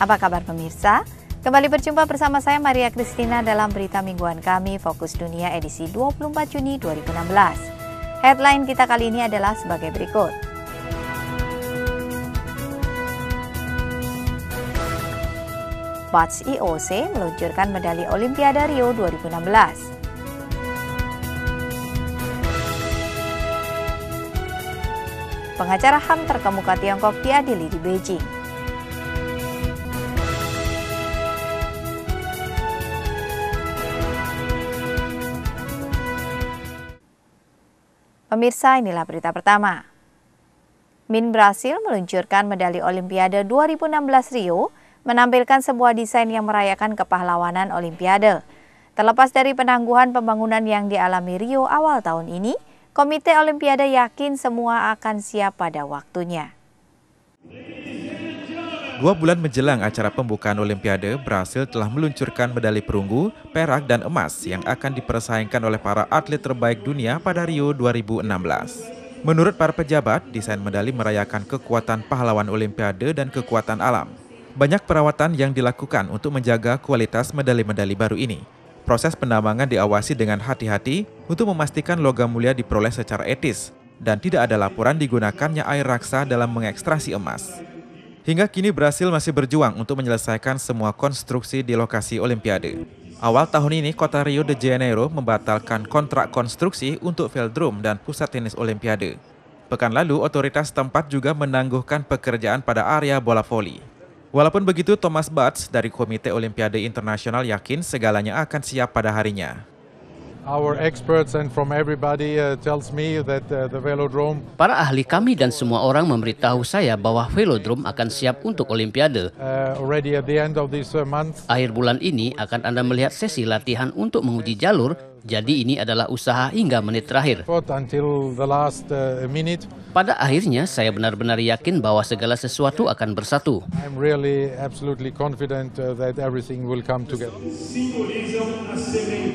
Apa kabar pemirsa? Kembali berjumpa bersama saya Maria Kristina dalam berita mingguan kami Fokus Dunia edisi 24 Juni 2016. Headline kita kali ini adalah sebagai berikut. Watch IOC e meluncurkan medali Olimpiade Rio 2016. pengacara HAM terkemuka Tiongkok diadili di Beijing. Pemirsa, inilah berita pertama. Min Brasil meluncurkan medali Olimpiade 2016 Rio, menampilkan sebuah desain yang merayakan kepahlawanan Olimpiade. Terlepas dari penangguhan pembangunan yang dialami Rio awal tahun ini, Komite Olimpiade yakin semua akan siap pada waktunya. Dua bulan menjelang acara pembukaan Olimpiade, Brasil telah meluncurkan medali perunggu, perak, dan emas yang akan dipersaingkan oleh para atlet terbaik dunia pada Rio 2016. Menurut para pejabat, desain medali merayakan kekuatan pahlawan Olimpiade dan kekuatan alam. Banyak perawatan yang dilakukan untuk menjaga kualitas medali-medali baru ini. Proses penambangan diawasi dengan hati-hati untuk memastikan logam mulia diperoleh secara etis dan tidak ada laporan digunakannya air raksa dalam mengekstrasi emas. Hingga kini Brasil masih berjuang untuk menyelesaikan semua konstruksi di lokasi Olimpiade. Awal tahun ini, kota Rio de Janeiro membatalkan kontrak konstruksi untuk veldrum dan pusat tenis Olimpiade. Pekan lalu, otoritas tempat juga menangguhkan pekerjaan pada area bola voli. Walaupun begitu, Thomas Bats dari Komite Olimpiade Internasional yakin segalanya akan siap pada harinya. Para ahli kami dan semua orang memberitahu saya bahwa velodrome akan siap untuk Olimpiade. Uh, uh, Akhir bulan ini akan Anda melihat sesi latihan untuk menguji jalur jadi ini adalah usaha hingga menit terakhir. Uh, pada akhirnya saya benar-benar yakin bahwa segala sesuatu akan bersatu. Uh,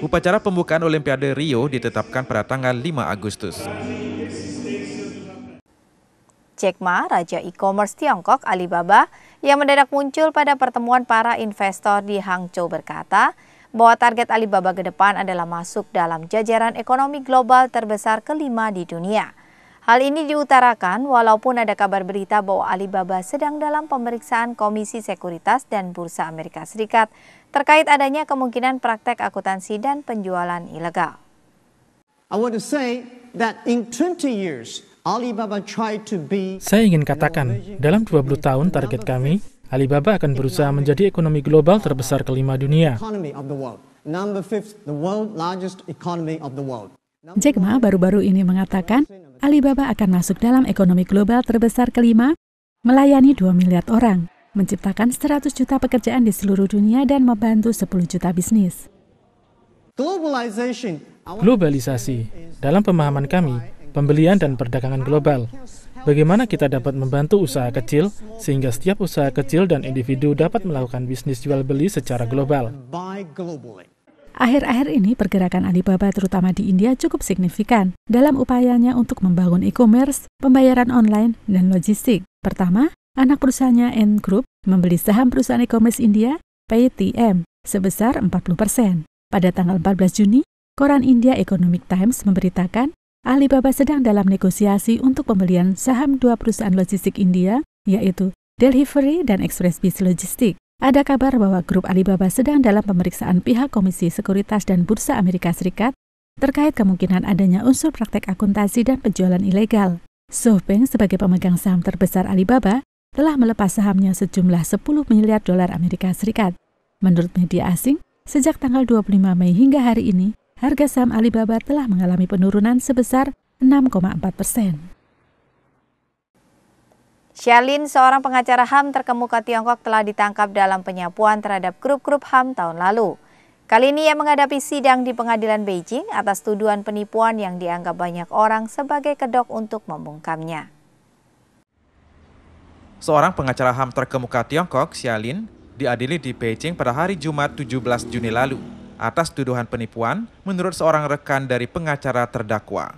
Upacara pembukaan Olimpiade Rio ditetapkan pada tanggal 5 Agustus. Jack Ma, raja e-commerce Tiongkok Alibaba, yang mendadak muncul pada pertemuan para investor di Hangzhou berkata, bahwa target Alibaba ke depan adalah masuk dalam jajaran ekonomi global terbesar kelima di dunia. Hal ini diutarakan walaupun ada kabar berita bahwa Alibaba sedang dalam pemeriksaan Komisi Sekuritas dan Bursa Amerika Serikat terkait adanya kemungkinan praktek akuntansi dan penjualan ilegal. I want to say that in 20 years Saya ingin katakan, dalam 20 tahun target kami Alibaba akan berusaha menjadi ekonomi global terbesar kelima dunia. Jack Ma baru-baru ini mengatakan Alibaba akan masuk dalam ekonomi global terbesar kelima, melayani 2 miliar orang, menciptakan 100 juta pekerjaan di seluruh dunia dan membantu 10 juta bisnis. Globalisasi dalam pemahaman kami, pembelian dan perdagangan global Bagaimana kita dapat membantu usaha kecil sehingga setiap usaha kecil dan individu dapat melakukan bisnis jual beli secara global? Akhir-akhir ini pergerakan Alibaba terutama di India cukup signifikan dalam upayanya untuk membangun e-commerce, pembayaran online, dan logistik. Pertama, anak perusahaannya N Group membeli saham perusahaan e-commerce India, Paytm, sebesar 40%. persen Pada tanggal 14 Juni, koran India Economic Times memberitakan Alibaba sedang dalam negosiasi untuk pembelian saham dua perusahaan logistik India, yaitu Delivery dan Express Bis Logistik. Ada kabar bahwa grup Alibaba sedang dalam pemeriksaan pihak Komisi Sekuritas dan Bursa Amerika Serikat terkait kemungkinan adanya unsur praktek akuntansi dan penjualan ilegal. SoftBank sebagai pemegang saham terbesar Alibaba telah melepas sahamnya sejumlah 10 miliar dolar Amerika Serikat. Menurut media asing, sejak tanggal 25 Mei hingga hari ini, harga saham Alibaba telah mengalami penurunan sebesar 6,4 persen. Shalin, seorang pengacara HAM terkemuka Tiongkok telah ditangkap dalam penyapuan terhadap grup-grup HAM tahun lalu. Kali ini ia menghadapi sidang di pengadilan Beijing atas tuduhan penipuan yang dianggap banyak orang sebagai kedok untuk membungkamnya. Seorang pengacara HAM terkemuka Tiongkok, Xialin, diadili di Beijing pada hari Jumat 17 Juni lalu atas tuduhan penipuan menurut seorang rekan dari pengacara terdakwa.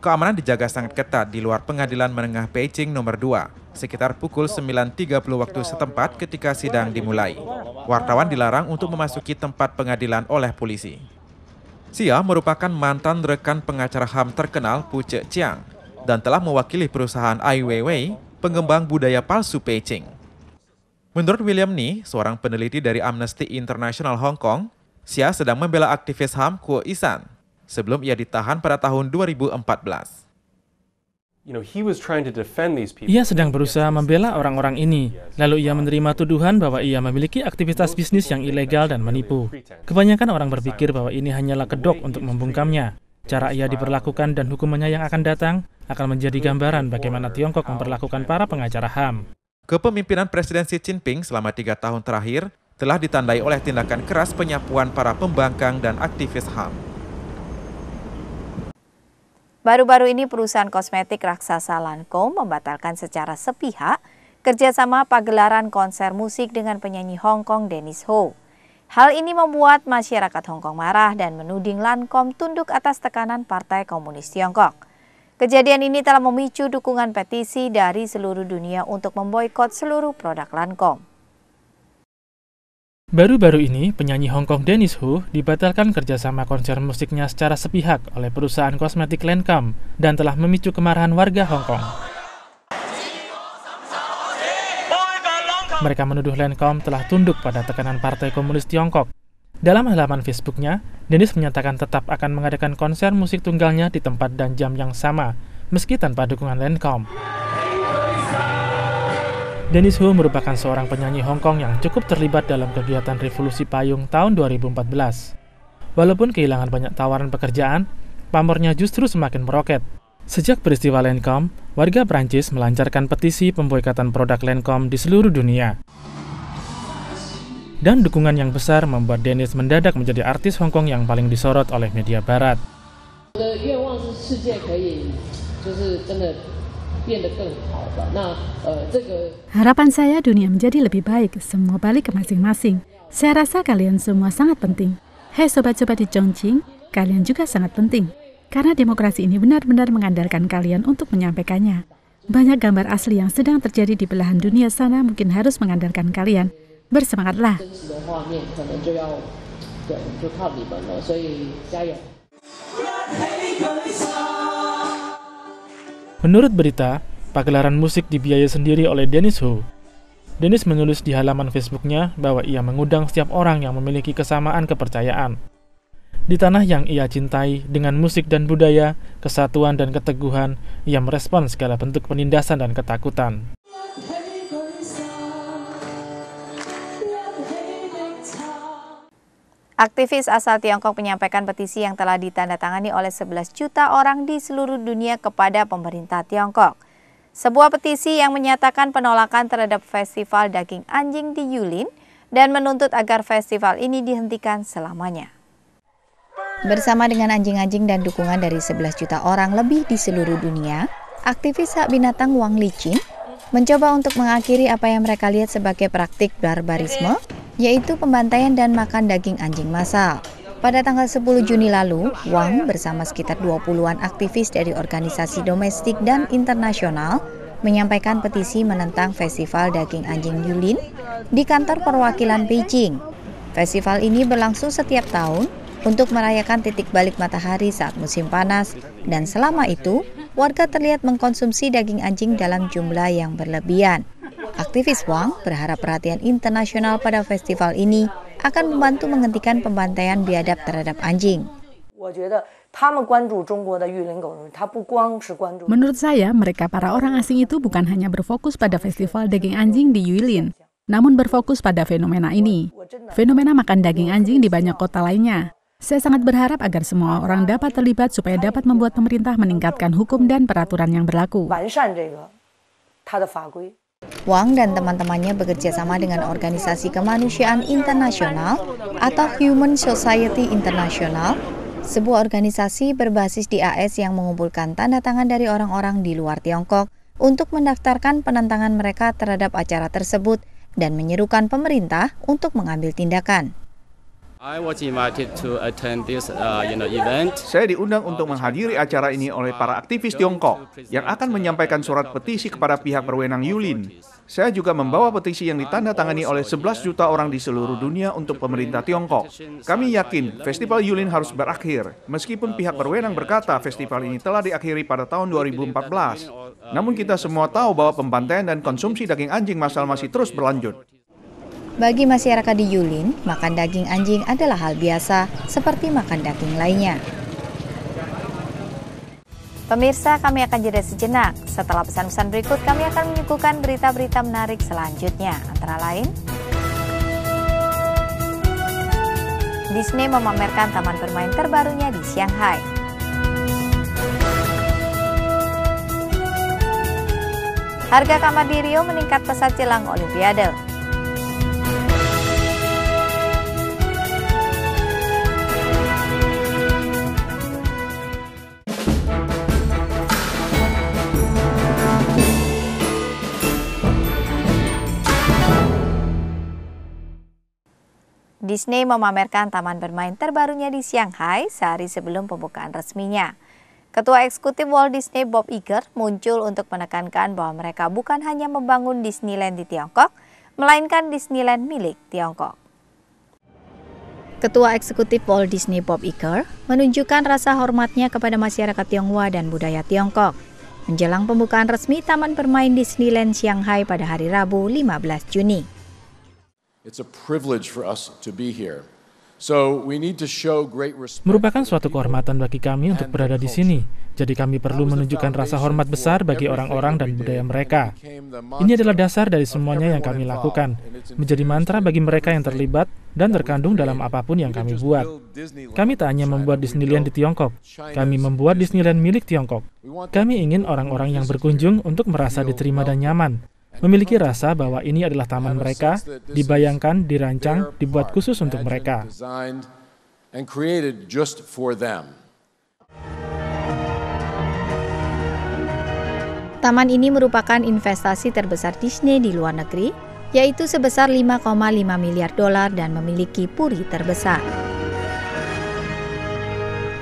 Keamanan dijaga sangat ketat di luar pengadilan menengah Beijing nomor 2 sekitar pukul 9.30 waktu setempat ketika sidang dimulai. Wartawan dilarang untuk memasuki tempat pengadilan oleh polisi. Sia merupakan mantan rekan pengacara HAM terkenal Pu Che Chiang dan telah mewakili perusahaan Ai Weiwei, pengembang budaya palsu Beijing. Menurut William Ni, seorang peneliti dari Amnesty International Hong Kong, Sia sedang membela aktivis HAM Kuo Isan sebelum ia ditahan pada tahun 2014. Ia sedang berusaha membela orang-orang ini, lalu ia menerima tuduhan bahwa ia memiliki aktivitas bisnis yang ilegal dan menipu. Kebanyakan orang berpikir bahwa ini hanyalah kedok untuk membungkamnya. Cara ia diperlakukan dan hukumannya yang akan datang akan menjadi gambaran bagaimana Tiongkok memperlakukan para pengacara HAM. Kepemimpinan Presiden Xi Jinping selama tiga tahun terakhir telah ditandai oleh tindakan keras penyapuan para pembangkang dan aktivis HAM. Baru-baru ini perusahaan kosmetik raksasa Lancome membatalkan secara sepihak kerjasama pagelaran konser musik dengan penyanyi Hong Kong Dennis Ho. Hal ini membuat masyarakat Hong Kong marah dan menuding Lancome tunduk atas tekanan Partai Komunis Tiongkok. Kejadian ini telah memicu dukungan petisi dari seluruh dunia untuk memboikot seluruh produk Lancome. Baru-baru ini, penyanyi Hong Kong Dennis Hu dibatalkan kerjasama konser musiknya secara sepihak oleh perusahaan kosmetik Lancome dan telah memicu kemarahan warga Hong Kong. Mereka menuduh Lancome telah tunduk pada tekanan Partai Komunis Tiongkok. Dalam halaman Facebooknya, Dennis menyatakan tetap akan mengadakan konser musik tunggalnya di tempat dan jam yang sama, meski tanpa dukungan Lancome. Dennis Ho merupakan seorang penyanyi Hong Kong yang cukup terlibat dalam kegiatan revolusi payung tahun 2014. Walaupun kehilangan banyak tawaran pekerjaan, pamornya justru semakin meroket. Sejak peristiwa Lancome, warga Prancis melancarkan petisi pemboikatan produk Lancome di seluruh dunia. Dan dukungan yang besar membuat Dennis mendadak menjadi artis Hong Kong yang paling disorot oleh media barat. Harapan saya dunia menjadi lebih baik, semua balik ke masing-masing. Saya rasa kalian semua sangat penting. Hei sobat-sobat di Chongqing, kalian juga sangat penting. Karena demokrasi ini benar-benar mengandalkan kalian untuk menyampaikannya. Banyak gambar asli yang sedang terjadi di belahan dunia sana mungkin harus mengandalkan kalian. Bersemangatlah. Menurut berita, pagelaran musik dibiayai sendiri oleh Dennis Ho. Dennis menulis di halaman Facebooknya bahwa ia mengundang setiap orang yang memiliki kesamaan kepercayaan. Di tanah yang ia cintai, dengan musik dan budaya, kesatuan dan keteguhan, ia merespon segala bentuk penindasan dan ketakutan. Aktivis asal Tiongkok menyampaikan petisi yang telah ditandatangani oleh 11 juta orang di seluruh dunia kepada pemerintah Tiongkok. Sebuah petisi yang menyatakan penolakan terhadap festival daging anjing di Yulin dan menuntut agar festival ini dihentikan selamanya. Bersama dengan anjing-anjing dan dukungan dari 11 juta orang lebih di seluruh dunia, aktivis hak binatang Wang Licin mencoba untuk mengakhiri apa yang mereka lihat sebagai praktik barbarisme yaitu pembantaian dan makan daging anjing massal. Pada tanggal 10 Juni lalu, Wang bersama sekitar 20-an aktivis dari organisasi domestik dan internasional menyampaikan petisi menentang festival daging anjing Yulin di kantor perwakilan Beijing. Festival ini berlangsung setiap tahun untuk merayakan titik balik matahari saat musim panas, dan selama itu warga terlihat mengkonsumsi daging anjing dalam jumlah yang berlebihan. Aktivis Wang berharap perhatian internasional pada festival ini akan membantu menghentikan pembantaian biadab terhadap anjing. Menurut saya, mereka para orang asing itu bukan hanya berfokus pada festival daging anjing di Yulin, namun berfokus pada fenomena ini. Fenomena makan daging anjing di banyak kota lainnya. Saya sangat berharap agar semua orang dapat terlibat supaya dapat membuat pemerintah meningkatkan hukum dan peraturan yang berlaku. Wang dan teman-temannya bekerja sama dengan Organisasi Kemanusiaan Internasional atau Human Society International, sebuah organisasi berbasis di AS yang mengumpulkan tanda tangan dari orang-orang di luar Tiongkok untuk mendaftarkan penentangan mereka terhadap acara tersebut dan menyerukan pemerintah untuk mengambil tindakan. Saya diundang untuk menghadiri acara ini oleh para aktivis Tiongkok yang akan menyampaikan surat petisi kepada pihak berwenang Yulin. Saya juga membawa petisi yang ditandatangani oleh 11 juta orang di seluruh dunia untuk pemerintah Tiongkok. Kami yakin festival Yulin harus berakhir, meskipun pihak berwenang berkata festival ini telah diakhiri pada tahun 2014. Namun kita semua tahu bahwa pembantaian dan konsumsi daging anjing masal masih terus berlanjut. Bagi masyarakat di Yulin, makan daging anjing adalah hal biasa seperti makan daging lainnya. Pemirsa, kami akan jeda sejenak. Setelah pesan-pesan berikut, kami akan menyuguhkan berita-berita menarik selanjutnya. Antara lain, Disney memamerkan taman bermain terbarunya di Shanghai. Harga kamar di Rio meningkat pesat jelang Olimpiade. Disney memamerkan taman bermain terbarunya di Shanghai sehari sebelum pembukaan resminya. Ketua Eksekutif Walt Disney Bob Iger muncul untuk menekankan bahwa mereka bukan hanya membangun Disneyland di Tiongkok, melainkan Disneyland milik Tiongkok. Ketua Eksekutif Walt Disney Bob Iger menunjukkan rasa hormatnya kepada masyarakat Tionghoa dan budaya Tiongkok menjelang pembukaan resmi Taman Bermain Disneyland Shanghai pada hari Rabu 15 Juni. Merupakan suatu kehormatan bagi kami untuk berada di sini. Jadi kami perlu menunjukkan rasa hormat besar bagi orang-orang dan budaya mereka. Ini adalah dasar dari semuanya yang kami lakukan, menjadi mantra bagi mereka yang terlibat dan terkandung dalam apapun yang kami buat. Kami tak hanya membuat Disneyland di Tiongkok, kami membuat Disneyland milik Tiongkok. Kami ingin orang-orang yang berkunjung untuk merasa diterima dan nyaman, memiliki rasa bahwa ini adalah taman mereka, dibayangkan, dirancang, dibuat khusus untuk mereka. Taman ini merupakan investasi terbesar Disney di luar negeri, yaitu sebesar 5,5 miliar dolar dan memiliki puri terbesar.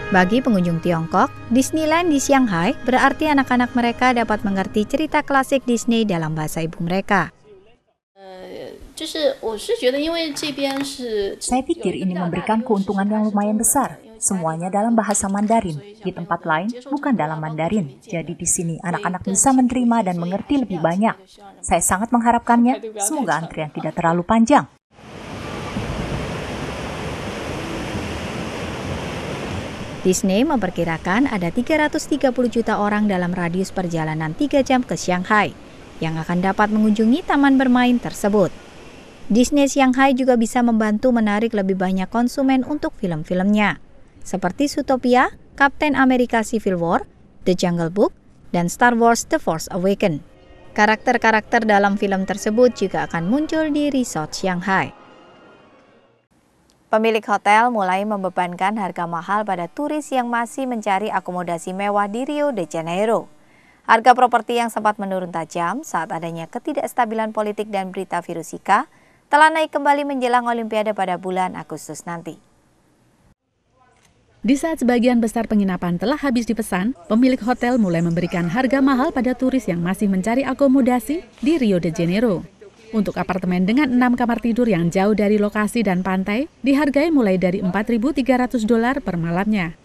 Bagi pengunjung Tiongkok, Disneyland di Shanghai berarti anak-anak mereka dapat mengerti cerita klasik Disney dalam bahasa ibu mereka. Saya pikir ini memberikan keuntungan yang lumayan besar. Semuanya dalam bahasa Mandarin. Di tempat lain, bukan dalam Mandarin. Jadi di sini anak-anak bisa menerima dan mengerti lebih banyak. Saya sangat mengharapkannya. Semoga antrian tidak terlalu panjang. Disney memperkirakan ada 330 juta orang dalam radius perjalanan 3 jam ke Shanghai yang akan dapat mengunjungi taman bermain tersebut. Disney Shanghai juga bisa membantu menarik lebih banyak konsumen untuk film-filmnya, seperti Zootopia, Captain America Civil War, The Jungle Book, dan Star Wars The Force Awakens. Karakter-karakter dalam film tersebut juga akan muncul di resort Shanghai. Pemilik hotel mulai membebankan harga mahal pada turis yang masih mencari akomodasi mewah di Rio de Janeiro. Harga properti yang sempat menurun tajam saat adanya ketidakstabilan politik dan berita virus Zika telah naik kembali menjelang Olimpiade pada bulan Agustus nanti. Di saat sebagian besar penginapan telah habis dipesan, pemilik hotel mulai memberikan harga mahal pada turis yang masih mencari akomodasi di Rio de Janeiro. Untuk apartemen dengan enam kamar tidur yang jauh dari lokasi dan pantai, dihargai mulai dari 4.300 dolar per malamnya.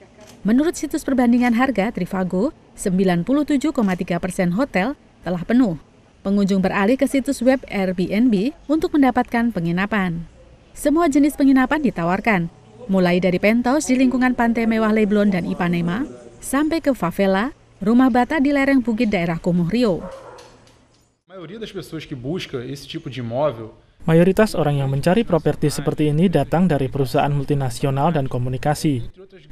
Menurut situs perbandingan harga Trivago, 97,3 persen hotel telah penuh. Pengunjung beralih ke situs web Airbnb untuk mendapatkan penginapan. Semua jenis penginapan ditawarkan, mulai dari penthouse di lingkungan pantai mewah Leblon dan Ipanema, sampai ke favela, rumah bata di lereng bukit daerah Kumuh Rio. Mayoritas orang yang mencari properti seperti ini datang dari perusahaan multinasional dan komunikasi.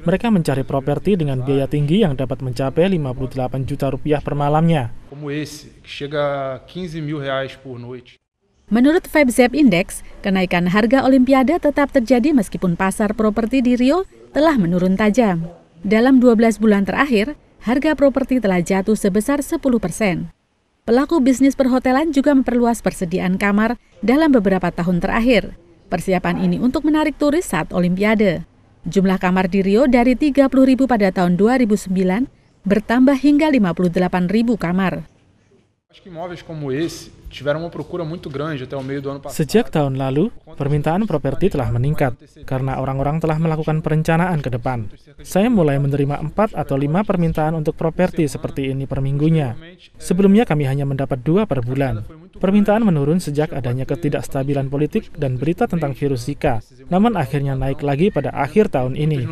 Mereka mencari properti dengan biaya tinggi yang dapat mencapai 58 juta rupiah per malamnya. Menurut Fabzeb Index, kenaikan harga Olimpiade tetap terjadi meskipun pasar properti di Rio telah menurun tajam. Dalam 12 bulan terakhir, harga properti telah jatuh sebesar 10 persen. Pelaku bisnis perhotelan juga memperluas persediaan kamar dalam beberapa tahun terakhir. Persiapan ini untuk menarik turis saat Olimpiade. Jumlah kamar di Rio dari 30.000 pada tahun 2009 bertambah hingga 58.000 kamar. Sejak tahun lalu, permintaan properti telah meningkat karena orang-orang telah melakukan perencanaan ke depan. Saya mulai menerima 4 atau 5 permintaan untuk properti seperti ini per minggunya. Sebelumnya kami hanya mendapat dua per bulan. Permintaan menurun sejak adanya ketidakstabilan politik dan berita tentang virus Zika, namun akhirnya naik lagi pada akhir tahun ini.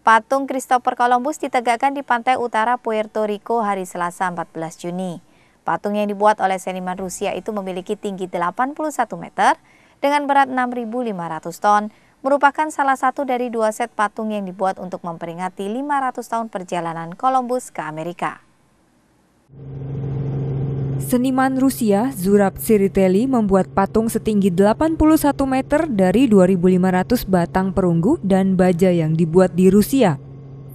Patung Christopher Columbus ditegakkan di pantai utara Puerto Rico hari Selasa 14 Juni. Patung yang dibuat oleh seniman Rusia itu memiliki tinggi 81 meter dengan berat 6.500 ton, merupakan salah satu dari dua set patung yang dibuat untuk memperingati 500 tahun perjalanan Columbus ke Amerika. Seniman Rusia Zurab Siriteli membuat patung setinggi 81 meter dari 2.500 batang perunggu dan baja yang dibuat di Rusia.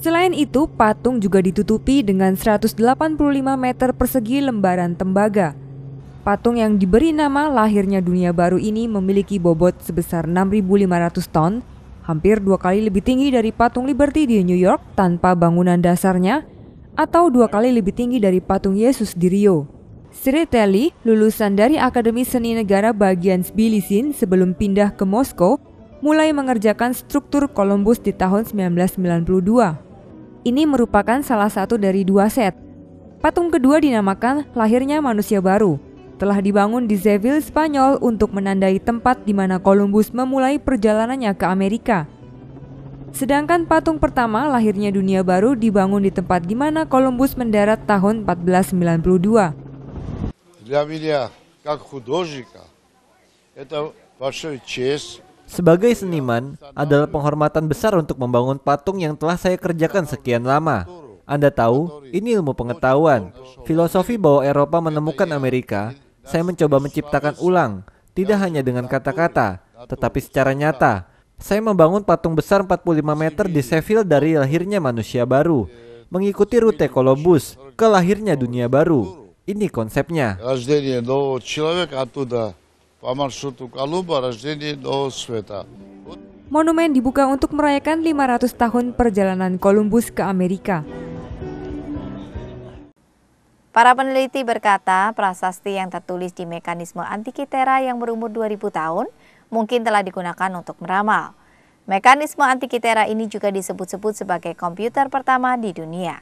Selain itu, patung juga ditutupi dengan 185 meter persegi lembaran tembaga. Patung yang diberi nama lahirnya dunia baru ini memiliki bobot sebesar 6.500 ton, hampir dua kali lebih tinggi dari patung Liberty di New York tanpa bangunan dasarnya, atau dua kali lebih tinggi dari patung Yesus di Rio. Sri Telly, lulusan dari Akademi Seni Negara bagian Sbilisin sebelum pindah ke Moskow, mulai mengerjakan struktur Columbus di tahun 1992. Ini merupakan salah satu dari dua set. Patung kedua dinamakan lahirnya manusia baru, telah dibangun di Seville, Spanyol untuk menandai tempat di mana Columbus memulai perjalanannya ke Amerika. Sedangkan patung pertama lahirnya dunia baru dibangun di tempat di mana Columbus mendarat tahun 1492 для меня, как художника, это большая честь sebagai seniman adalah penghormatan besar untuk membangun patung yang telah saya kerjakan sekian lama. Anda tahu, ini ilmu pengetahuan. Filosofi bahwa Eropa menemukan Amerika, saya mencoba menciptakan ulang, tidak hanya dengan kata-kata, tetapi secara nyata. Saya membangun patung besar 45 meter di Seville dari lahirnya manusia baru, mengikuti rute Columbus ke lahirnya dunia baru. Ini konsepnya. Monumen dibuka untuk merayakan 500 tahun perjalanan Columbus ke Amerika. Para peneliti berkata, prasasti yang tertulis di mekanisme antikitera yang berumur 2000 tahun mungkin telah digunakan untuk meramal. Mekanisme antikitera ini juga disebut-sebut sebagai komputer pertama di dunia.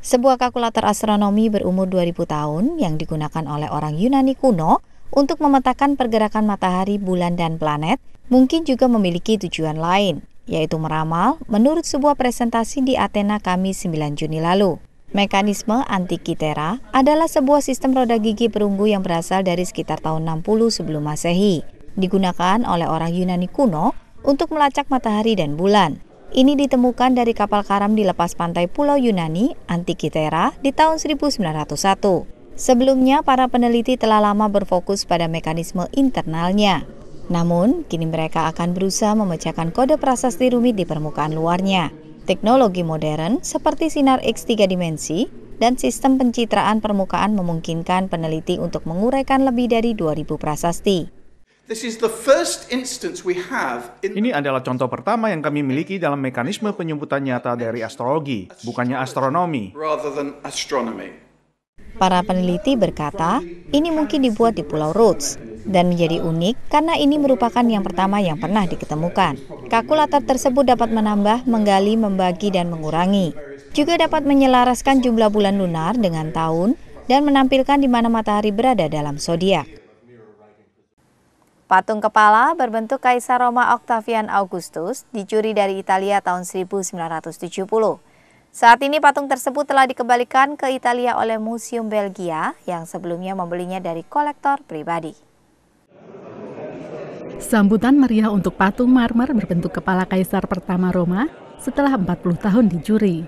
Sebuah kalkulator astronomi berumur 2000 tahun yang digunakan oleh orang Yunani kuno untuk memetakan pergerakan matahari, bulan, dan planet mungkin juga memiliki tujuan lain, yaitu meramal menurut sebuah presentasi di Athena Kamis 9 Juni lalu. Mekanisme Antikythera adalah sebuah sistem roda gigi perunggu yang berasal dari sekitar tahun 60 sebelum masehi, digunakan oleh orang Yunani kuno untuk melacak matahari dan bulan. Ini ditemukan dari kapal karam di lepas pantai Pulau Yunani, Antikitera, di tahun 1901. Sebelumnya, para peneliti telah lama berfokus pada mekanisme internalnya. Namun, kini mereka akan berusaha memecahkan kode prasasti rumit di permukaan luarnya. Teknologi modern seperti sinar X tiga dimensi dan sistem pencitraan permukaan memungkinkan peneliti untuk menguraikan lebih dari 2000 prasasti. Ini adalah contoh pertama yang kami miliki dalam mekanisme penyebutan nyata dari astrologi, bukannya astronomi. Para peneliti berkata, ini mungkin dibuat di Pulau Rhodes dan menjadi unik karena ini merupakan yang pertama yang pernah diketemukan. Kalkulator tersebut dapat menambah, menggali, membagi, dan mengurangi. Juga dapat menyelaraskan jumlah bulan lunar dengan tahun dan menampilkan di mana matahari berada dalam zodiak. Patung kepala berbentuk Kaisar Roma Octavian Augustus dicuri dari Italia tahun 1970. Saat ini patung tersebut telah dikembalikan ke Italia oleh Museum Belgia yang sebelumnya membelinya dari kolektor pribadi. Sambutan meriah untuk patung marmer berbentuk kepala kaisar pertama Roma setelah 40 tahun dicuri.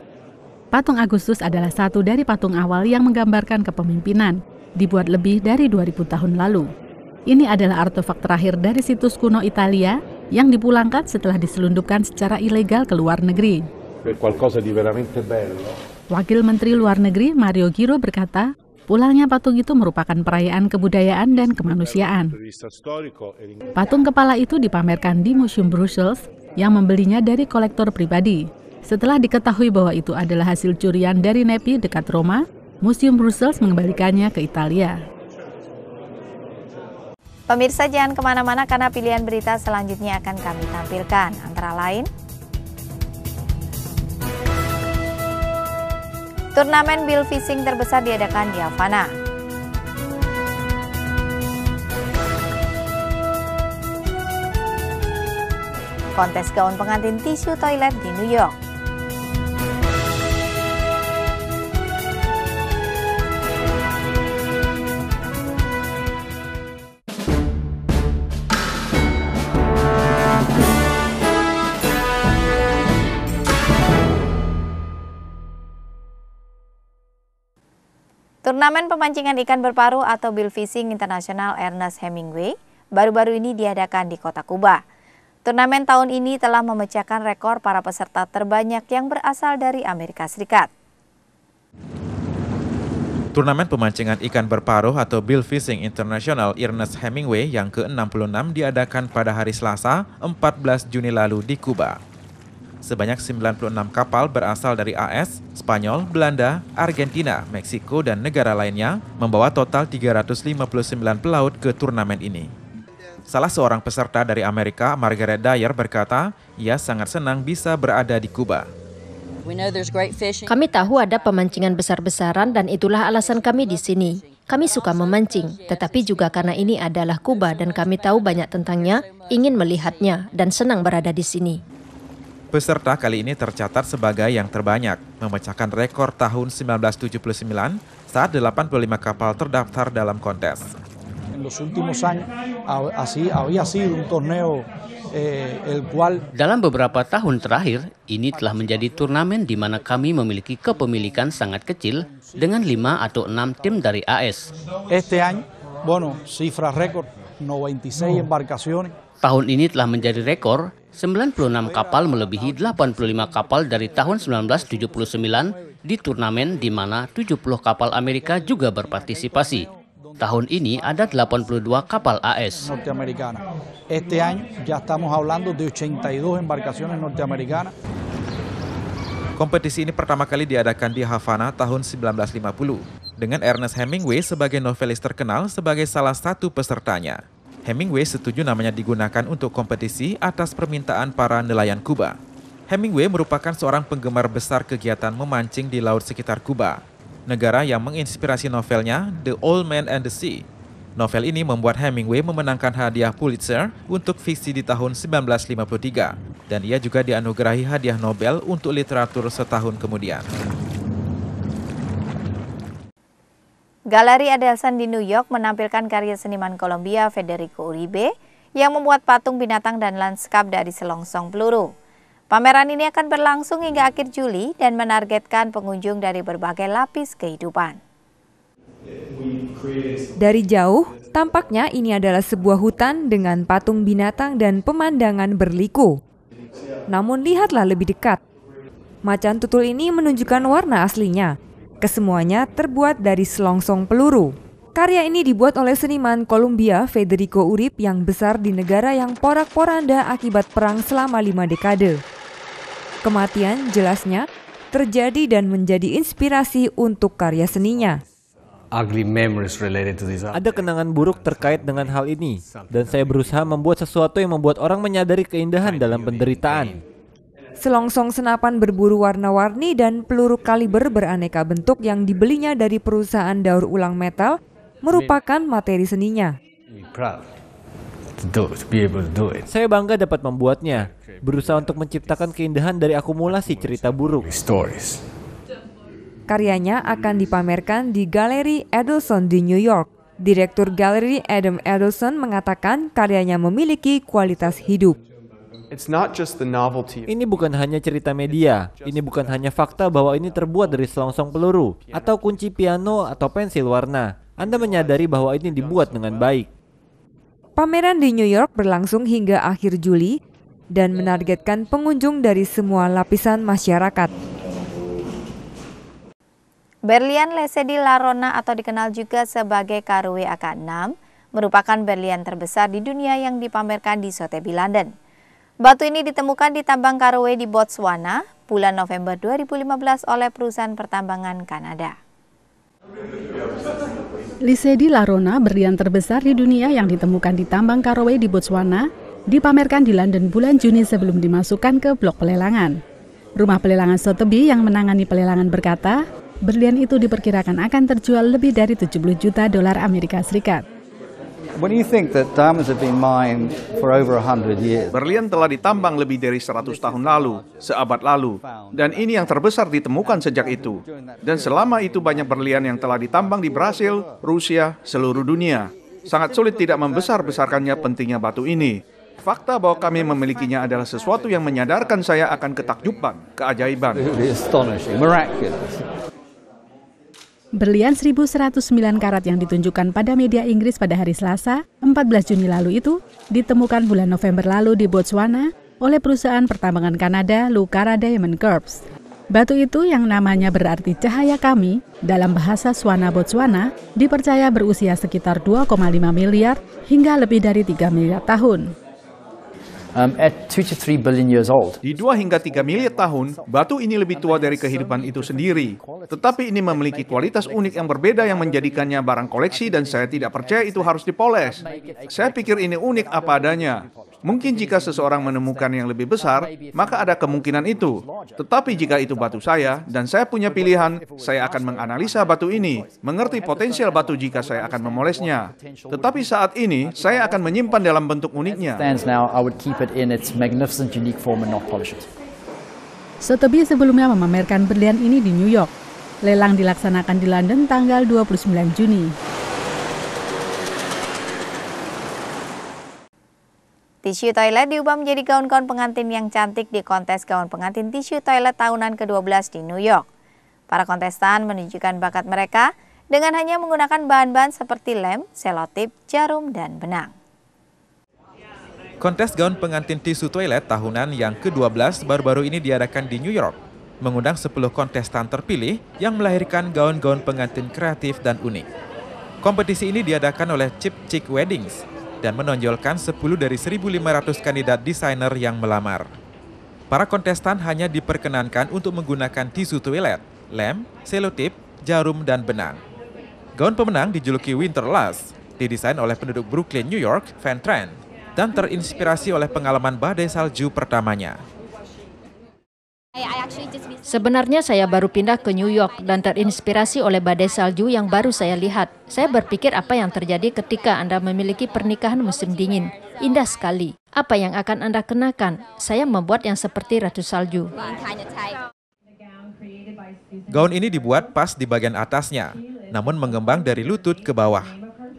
Patung Agustus adalah satu dari patung awal yang menggambarkan kepemimpinan, dibuat lebih dari 2000 tahun lalu. Ini adalah artefak terakhir dari situs kuno Italia yang dipulangkan setelah diselundupkan secara ilegal ke luar negeri. Wakil Menteri Luar Negeri Mario Giro berkata, Pulangnya patung itu merupakan perayaan kebudayaan dan kemanusiaan. Patung kepala itu dipamerkan di Museum Brussels yang membelinya dari kolektor pribadi. Setelah diketahui bahwa itu adalah hasil curian dari Nepi dekat Roma, Museum Brussels mengembalikannya ke Italia. Pemirsa jangan kemana-mana karena pilihan berita selanjutnya akan kami tampilkan. Antara lain, Turnamen bill fishing terbesar diadakan di Havana. Kontes gaun pengantin tisu toilet di New York. Turnamen pemancingan ikan berparuh atau Bill Fishing Internasional Ernest Hemingway baru-baru ini diadakan di kota Kuba. Turnamen tahun ini telah memecahkan rekor para peserta terbanyak yang berasal dari Amerika Serikat. Turnamen pemancingan ikan berparuh atau Bill Fishing International Ernest Hemingway yang ke-66 diadakan pada hari Selasa 14 Juni lalu di Kuba. Sebanyak 96 kapal berasal dari AS, Spanyol, Belanda, Argentina, Meksiko, dan negara lainnya membawa total 359 pelaut ke turnamen ini. Salah seorang peserta dari Amerika, Margaret Dyer, berkata ia sangat senang bisa berada di Kuba. Kami tahu ada pemancingan besar-besaran dan itulah alasan kami di sini. Kami suka memancing, tetapi juga karena ini adalah Kuba dan kami tahu banyak tentangnya, ingin melihatnya, dan senang berada di sini. Peserta kali ini tercatat sebagai yang terbanyak, memecahkan rekor tahun 1979 saat 85 kapal terdaftar dalam kontes. Eh, dalam beberapa tahun terakhir, ini telah menjadi turnamen di mana kami memiliki kepemilikan sangat kecil dengan 5 atau 6 tim dari AS. Este año, bueno, 96 Tahun ini telah menjadi rekor 96 kapal melebihi 85 kapal dari tahun 1979 di turnamen di mana 70 kapal Amerika juga berpartisipasi. Tahun ini ada 82 kapal AS. Este año ya estamos hablando de 82 embarcaciones norteamericanas. Kompetisi ini pertama kali diadakan di Havana tahun 1950 dengan Ernest Hemingway sebagai novelis terkenal sebagai salah satu pesertanya. Hemingway setuju namanya digunakan untuk kompetisi atas permintaan para nelayan Kuba. Hemingway merupakan seorang penggemar besar kegiatan memancing di laut sekitar Kuba, negara yang menginspirasi novelnya The Old Man and the Sea. Novel ini membuat Hemingway memenangkan hadiah Pulitzer untuk fiksi di tahun 1953, dan ia juga dianugerahi hadiah Nobel untuk literatur setahun kemudian. Galeri Adelson di New York menampilkan karya seniman Kolombia Federico Uribe yang membuat patung binatang dan lanskap dari selongsong peluru. Pameran ini akan berlangsung hingga akhir Juli dan menargetkan pengunjung dari berbagai lapis kehidupan. Dari jauh, tampaknya ini adalah sebuah hutan dengan patung binatang dan pemandangan berliku. Namun lihatlah lebih dekat. Macan tutul ini menunjukkan warna aslinya, Kesemuanya terbuat dari selongsong peluru. Karya ini dibuat oleh seniman Kolombia Federico Urip yang besar di negara yang porak-poranda akibat perang selama lima dekade. Kematian jelasnya terjadi dan menjadi inspirasi untuk karya seninya. Ada kenangan buruk terkait dengan hal ini, dan saya berusaha membuat sesuatu yang membuat orang menyadari keindahan dalam penderitaan selongsong senapan berburu warna-warni dan peluru kaliber beraneka bentuk yang dibelinya dari perusahaan daur ulang metal merupakan materi seninya. Saya bangga dapat membuatnya, berusaha untuk menciptakan keindahan dari akumulasi cerita buruk. Karyanya akan dipamerkan di Galeri Edelson di New York. Direktur Galeri Adam Edelson mengatakan karyanya memiliki kualitas hidup. Ini bukan hanya cerita media, ini bukan hanya fakta bahwa ini terbuat dari selongsong peluru, atau kunci piano, atau pensil warna. Anda menyadari bahwa ini dibuat dengan baik. Pameran di New York berlangsung hingga akhir Juli dan menargetkan pengunjung dari semua lapisan masyarakat. Berlian Lesedi Larona atau dikenal juga sebagai Karue AK6 merupakan berlian terbesar di dunia yang dipamerkan di Sotheby, London. Batu ini ditemukan di tambang Karowe di Botswana bulan November 2015 oleh perusahaan pertambangan Kanada. Lisedi Larona, berlian terbesar di dunia yang ditemukan di tambang Karowe di Botswana, dipamerkan di London bulan Juni sebelum dimasukkan ke blok pelelangan. Rumah pelelangan Sotheby yang menangani pelelangan berkata, berlian itu diperkirakan akan terjual lebih dari 70 juta dolar Amerika Serikat. Berlian telah ditambang lebih dari 100 tahun lalu, seabad lalu, dan ini yang terbesar ditemukan sejak itu. Dan selama itu banyak berlian yang telah ditambang di Brasil, Rusia, seluruh dunia. Sangat sulit tidak membesar-besarkannya pentingnya batu ini. Fakta bahwa kami memilikinya adalah sesuatu yang menyadarkan saya akan ketakjuban, keajaiban. Berlian 1109 karat yang ditunjukkan pada media Inggris pada hari Selasa, 14 Juni lalu itu, ditemukan bulan November lalu di Botswana oleh perusahaan pertambangan Kanada Lucara Diamond Corps. Batu itu yang namanya berarti cahaya kami dalam bahasa Swana Botswana dipercaya berusia sekitar 2,5 miliar hingga lebih dari 3 miliar tahun. Um, Di 2 hingga 3 miliar tahun, batu ini lebih tua dari kehidupan itu sendiri. Tetapi ini memiliki kualitas unik yang berbeda yang menjadikannya barang koleksi dan saya tidak percaya itu harus dipoles. Saya pikir ini unik apa adanya. Mungkin jika seseorang menemukan yang lebih besar, maka ada kemungkinan itu. Tetapi jika itu batu saya dan saya punya pilihan, saya akan menganalisa batu ini, mengerti potensial batu jika saya akan memolesnya. Tetapi saat ini, saya akan menyimpan dalam bentuk uniknya. Sotheby sebelumnya memamerkan berlian ini di New York. Lelang dilaksanakan di London tanggal 29 Juni. Tisu toilet diubah menjadi gaun-gaun pengantin yang cantik di kontes gaun pengantin tisu toilet tahunan ke-12 di New York. Para kontestan menunjukkan bakat mereka dengan hanya menggunakan bahan-bahan seperti lem, selotip, jarum, dan benang. Kontes gaun pengantin tisu toilet tahunan yang ke-12 baru-baru ini diadakan di New York, mengundang 10 kontestan terpilih yang melahirkan gaun-gaun pengantin kreatif dan unik. Kompetisi ini diadakan oleh Chip Chick Weddings, dan menonjolkan 10 dari 1.500 kandidat desainer yang melamar. Para kontestan hanya diperkenankan untuk menggunakan tisu toilet, lem, selotip, jarum, dan benang. Gaun pemenang dijuluki Winter Winterlust, didesain oleh penduduk Brooklyn, New York, Van Tran, dan terinspirasi oleh pengalaman badai salju pertamanya. I actually Sebenarnya saya baru pindah ke New York dan terinspirasi oleh badai salju yang baru saya lihat. Saya berpikir apa yang terjadi ketika Anda memiliki pernikahan musim dingin. Indah sekali. Apa yang akan Anda kenakan? Saya membuat yang seperti ratu salju. Gaun ini dibuat pas di bagian atasnya, namun mengembang dari lutut ke bawah.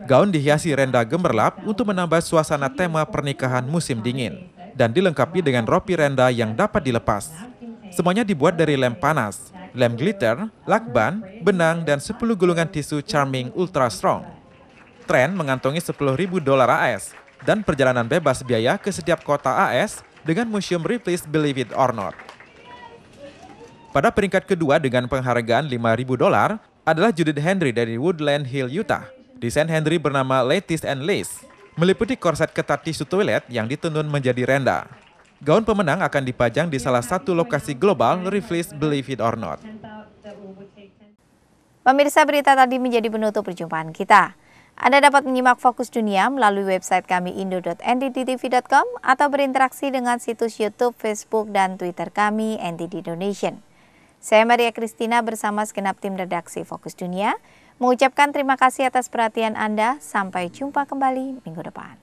Gaun dihiasi renda gemerlap untuk menambah suasana tema pernikahan musim dingin dan dilengkapi dengan ropi renda yang dapat dilepas. Semuanya dibuat dari lem panas, lem glitter, lakban, benang, dan 10 gulungan tisu Charming Ultra Strong. Tren mengantongi ribu dolar AS dan perjalanan bebas biaya ke setiap kota AS dengan Museum Ripley's Believe It or Not. Pada peringkat kedua dengan penghargaan ribu dolar adalah Judith Henry dari Woodland Hill, Utah. Desain Henry bernama Ladies and Lace, meliputi korset ketat tisu toilet yang ditenun menjadi renda. Gaun pemenang akan dipajang di salah satu lokasi global Reflis Believe It or Not. Pemirsa berita tadi menjadi penutup perjumpaan kita. Anda dapat menyimak fokus dunia melalui website kami indo.ndtv.com atau berinteraksi dengan situs YouTube, Facebook, dan Twitter kami NTD Indonesian. Saya Maria Kristina bersama segenap tim redaksi Fokus Dunia mengucapkan terima kasih atas perhatian Anda. Sampai jumpa kembali minggu depan.